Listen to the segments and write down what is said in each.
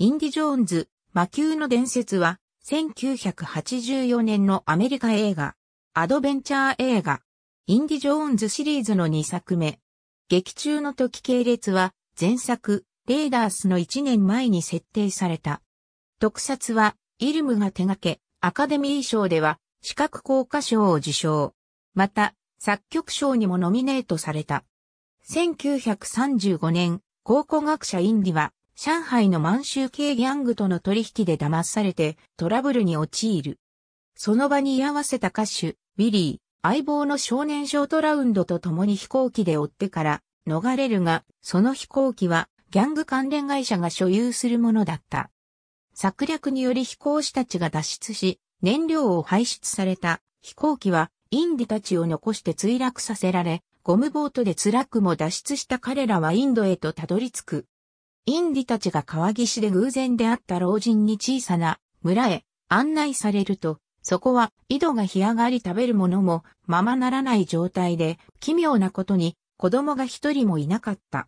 インディ・ジョーンズ、魔球の伝説は、1984年のアメリカ映画、アドベンチャー映画、インディ・ジョーンズシリーズの2作目。劇中の時系列は、前作、レーダースの1年前に設定された。特撮は、イルムが手掛け、アカデミー賞では、視覚効果賞を受賞。また、作曲賞にもノミネートされた。1935年、考古学者インディは、上海の満州系ギャングとの取引で騙されてトラブルに陥る。その場に居合わせた歌手、ウィリー、相棒の少年ショートラウンドと共に飛行機で追ってから逃れるが、その飛行機はギャング関連会社が所有するものだった。策略により飛行士たちが脱出し、燃料を排出された飛行機はインディたちを残して墜落させられ、ゴムボートで辛くも脱出した彼らはインドへとたどり着く。インディたちが川岸で偶然出会った老人に小さな村へ案内されると、そこは井戸が干上がり食べるものもままならない状態で、奇妙なことに子供が一人もいなかった。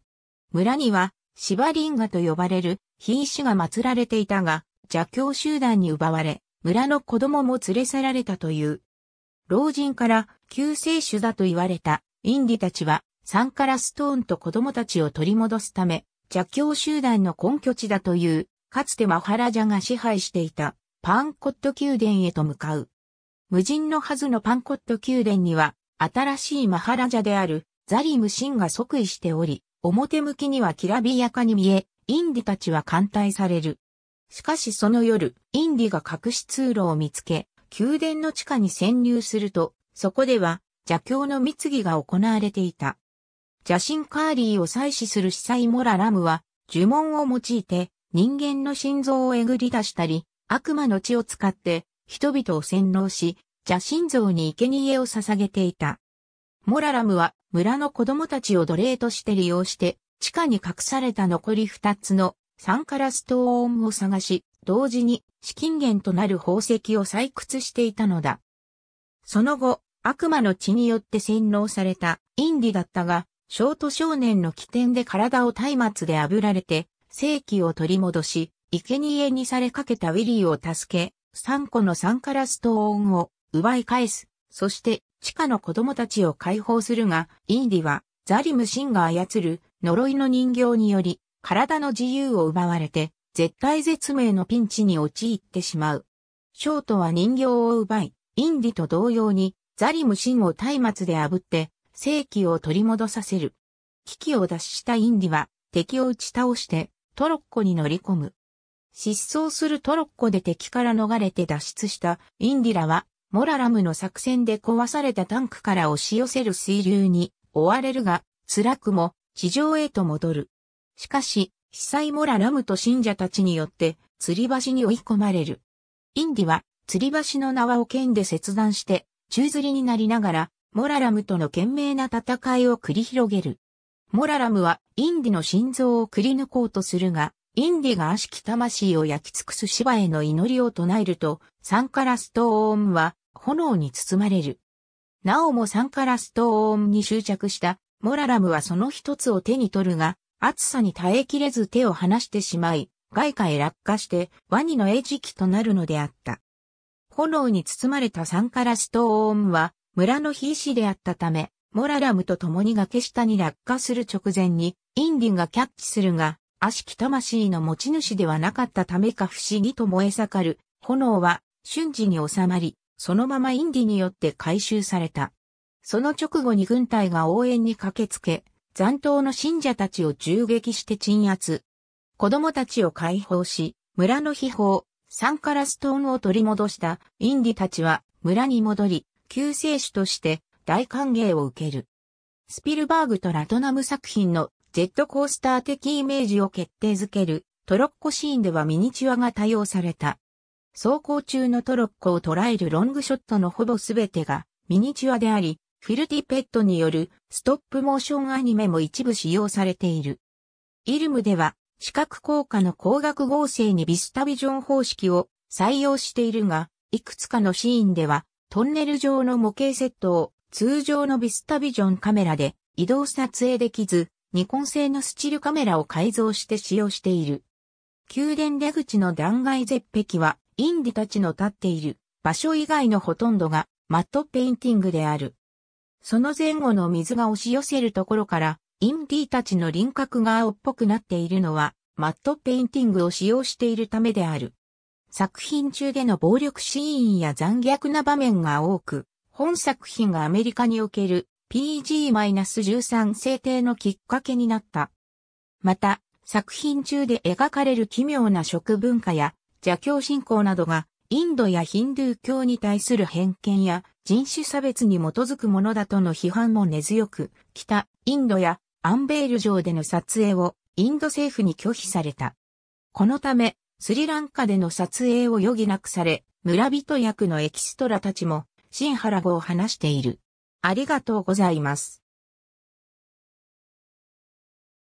村には、シバリンガと呼ばれる品種が祀られていたが、邪教集団に奪われ、村の子供も連れ去られたという。老人から救世主だと言われたインディたちは、山からストーンと子供たちを取り戻すため、邪教集団の根拠地だという、かつてマハラジャが支配していたパンコット宮殿へと向かう。無人のはずのパンコット宮殿には、新しいマハラジャであるザリムシンが即位しており、表向きにはきらびやかに見え、インディたちは歓待される。しかしその夜、インディが隠し通路を見つけ、宮殿の地下に潜入すると、そこでは、邪教の密議が行われていた。邪神カーリーを採取する司祭モララムは、呪文を用いて人間の心臓をえぐり出したり、悪魔の血を使って人々を洗脳し、邪神像に生贄を捧げていた。モララムは村の子供たちを奴隷として利用して、地下に隠された残り二つのサンカラストーンを探し、同時に資金源となる宝石を採掘していたのだ。その後、悪魔の血によって洗脳されたインディだったが、ショート少年の起点で体を松明で炙られて、正気を取り戻し、生贄にされかけたウィリーを助け、3個の3カラストーンを奪い返す。そして、地下の子供たちを解放するが、インディは、ザリムシンが操る呪いの人形により、体の自由を奪われて、絶体絶命のピンチに陥ってしまう。ショートは人形を奪い、インディと同様に、ザリムシンを松明で炙って、正気を取り戻させる。危機を脱したインディは敵を打ち倒してトロッコに乗り込む。失踪するトロッコで敵から逃れて脱出したインディラはモララムの作戦で壊されたタンクから押し寄せる水流に追われるが辛くも地上へと戻る。しかし、被災モララムと信者たちによって吊り橋に追い込まれる。インディは吊り橋の縄を剣で切断して宙吊りになりながらモララムとの懸命な戦いを繰り広げる。モララムはインディの心臓をくり抜こうとするが、インディが悪しき魂を焼き尽くす芝への祈りを唱えると、サンカラストーンは炎に包まれる。なおもサンカラストーンに執着したモララムはその一つを手に取るが、暑さに耐えきれず手を離してしまい、外貨へ落下してワニの餌食となるのであった。炎に包まれたサンカラストーンは村の非死であったため、モララムと共に崖下に落下する直前に、インディがキャッチするが、悪しき魂の持ち主ではなかったためか不思議と燃え盛る、炎は瞬時に収まり、そのままインディによって回収された。その直後に軍隊が応援に駆けつけ、残党の信者たちを銃撃して鎮圧。子供たちを解放し、村の秘宝、サンカラスンを取り戻したインディたちは村に戻り、救世主として大歓迎を受ける。スピルバーグとラトナム作品のジェットコースター的イメージを決定づけるトロッコシーンではミニチュアが多用された。走行中のトロッコを捉えるロングショットのほぼ全てがミニチュアであり、フィルティペットによるストップモーションアニメも一部使用されている。イルムでは視覚効果の光学合成にビスタビジョン方式を採用しているが、いくつかのシーンではトンネル上の模型セットを通常のビスタビジョンカメラで移動撮影できず、ニコン製のスチルカメラを改造して使用している。宮殿出口の断崖絶壁は、インディたちの立っている場所以外のほとんどがマットペインティングである。その前後の水が押し寄せるところから、インディたちの輪郭が青っぽくなっているのは、マットペインティングを使用しているためである。作品中での暴力シーンや残虐な場面が多く、本作品がアメリカにおける PG-13 制定のきっかけになった。また、作品中で描かれる奇妙な食文化や邪教信仰などがインドやヒンドゥー教に対する偏見や人種差別に基づくものだとの批判も根強く、北インドやアンベール城での撮影をインド政府に拒否された。このため、スリランカでの撮影を余儀なくされ、村人役のエキストラたちも、新原語を話している。ありがとうございます。